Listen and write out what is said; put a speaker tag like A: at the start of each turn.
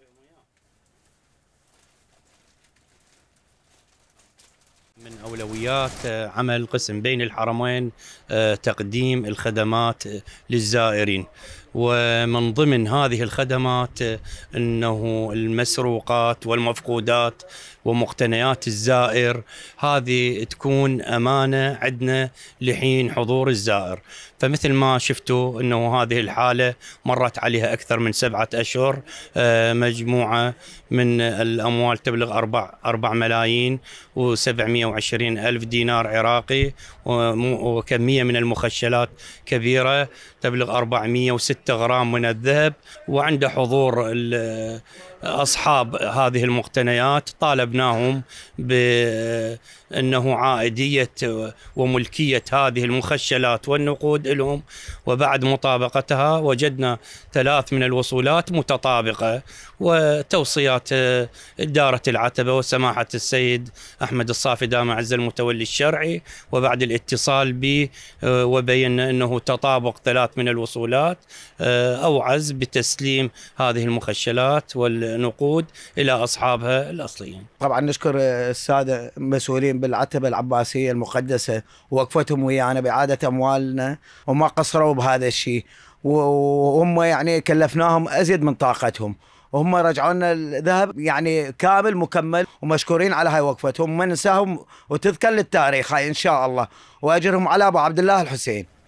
A: estoy muy من أولويات آه، عمل قسم بين الحرمين آه، تقديم الخدمات آه، للزائرين ومن ضمن هذه الخدمات أنه المسروقات والمفقودات ومقتنيات الزائر هذه تكون أمانة عندنا لحين حضور الزائر فمثل ما شفتوا أنه هذه الحالة مرت عليها أكثر من سبعة أشهر مجموعة من الأموال تبلغ 4 ملايين و700 120 ألف دينار عراقي وكمية من المخشلات كبيرة تبلغ 406 غرام من الذهب وعند حضور أصحاب هذه المقتنيات طالبناهم بأنه عائدية وملكية هذه المخشلات والنقود لهم وبعد مطابقتها وجدنا ثلاث من الوصولات متطابقة وتوصيات إدارة العتبة وسماحة السيد أحمد الصافي الجامع عز المتولي الشرعي وبعد الاتصال به آه، وبينا أنه تطابق ثلاث من الوصولات آه، أوعز بتسليم هذه المخشلات والنقود إلى أصحابها الأصليين
B: طبعا نشكر آه، السادة المسؤولين بالعتبة العباسية المقدسة ووقفتهم ويانا بإعادة أموالنا وما قصروا بهذا الشيء وهم يعني كلفناهم أزيد من طاقتهم وهم رجعوا لنا الذهب يعني كامل مكمل ومشكورين على هاي وقفتهم ما ننساهم وتذكر للتاريخ هاي ان شاء الله واجرهم على ابو عبد الله الحسين